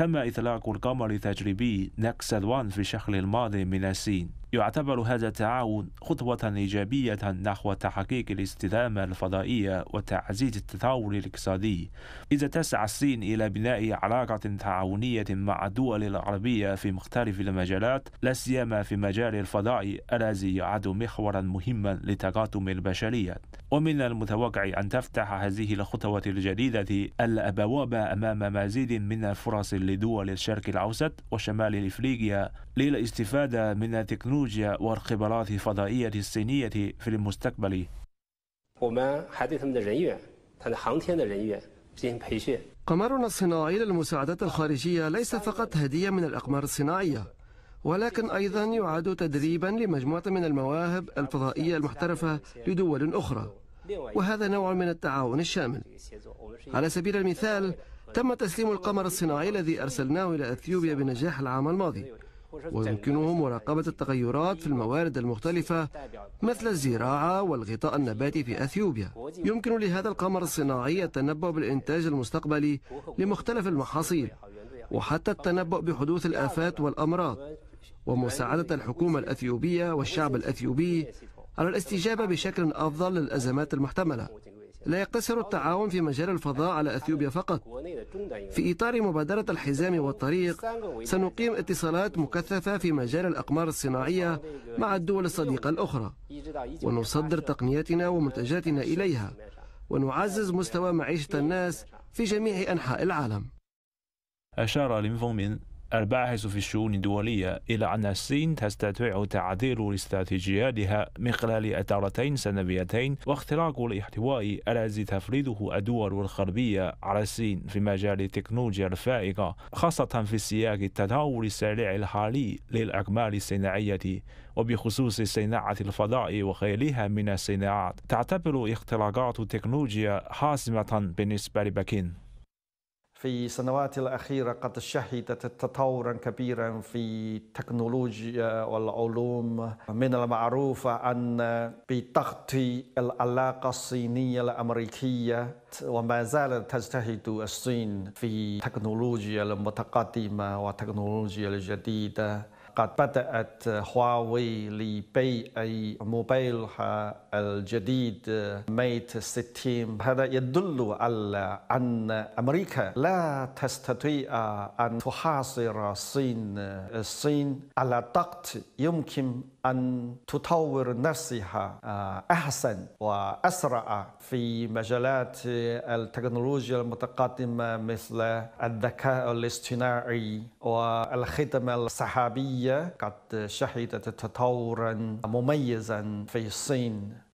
تم إطلاق القمر التجريبي نكسل 1 في الشهر الماضي من الصين يعتبر هذا التعاون خطوة إيجابية نحو تحقيق الاستدامة الفضائية وتعزيز التطور الاقتصادي إذا تسعى الصين إلى بناء علاقة تعاونية مع الدول العربية في مختلف المجالات لا سيما في مجال الفضاء الذي يعد محورا مهما لتقدم البشرية ومن المتوقع أن تفتح هذه الخطوة الجديدة الأبواب أمام مزيد من الفرص لدول الشرق الأوسط وشمال إفريقيا للاستفادة من التكنولوجيا والخبرات الفضائية الصينية في المستقبل. قمرنا الصناعي للمساعدات الخارجية ليس فقط هدية من الأقمار الصناعية ولكن أيضا يعد تدريبا لمجموعة من المواهب الفضائية المحترفة لدول أخرى وهذا نوع من التعاون الشامل على سبيل المثال تم تسليم القمر الصناعي الذي أرسلناه إلى أثيوبيا بنجاح العام الماضي ويمكنه مراقبة التغيرات في الموارد المختلفة مثل الزراعة والغطاء النباتي في أثيوبيا يمكن لهذا القمر الصناعي التنبؤ بالإنتاج المستقبلي لمختلف المحاصيل وحتى التنبؤ بحدوث الآفات والأمراض ومساعدة الحكومة الأثيوبية والشعب الأثيوبي على الاستجابة بشكل أفضل للأزمات المحتملة لا يقتصر التعاون في مجال الفضاء على أثيوبيا فقط في إطار مبادرة الحزام والطريق سنقيم اتصالات مكثفة في مجال الأقمار الصناعية مع الدول الصديقة الأخرى ونصدر تقنياتنا ومنتجاتنا إليها ونعزز مستوى معيشة الناس في جميع أنحاء العالم أشار ليم فونغ الباحث في الشؤون الدولية إلى أن الصين تستطيع تعديل استراتيجياتها من خلال إدارتين سنويتين واختراق الاحتواء الذي تفرضه الدول الغربية على الصين في مجال التكنولوجيا الفائقة خاصة في سياق التطور السريع الحالي للأكمال الصناعية وبخصوص صناعة الفضاء وغيرها من الصناعات تعتبر اختراقات التكنولوجيا حاسمة بالنسبة لبكين في السنوات الأخيرة قد شهدت تطورا كبيرا في التكنولوجيا والعلوم من المعروف أن بضغط العلاقة الصينية الأمريكية وما زالت تجتهد الصين في التكنولوجيا المتقدمة والتكنولوجيا الجديدة قد بدأت هواوي لبيع موبايلها الجديد ميت 60 هذا يدل على أن أمريكا لا تستطيع أن تحاصر الصين الصين على ضغط يمكن أن تطور نفسها آه، أحسن وأسرع في مجالات التكنولوجيا المتقدمة مثل الذكاء الاصطناعي والخدمة الصحابية قد شهدت تطورا مميزا في الصين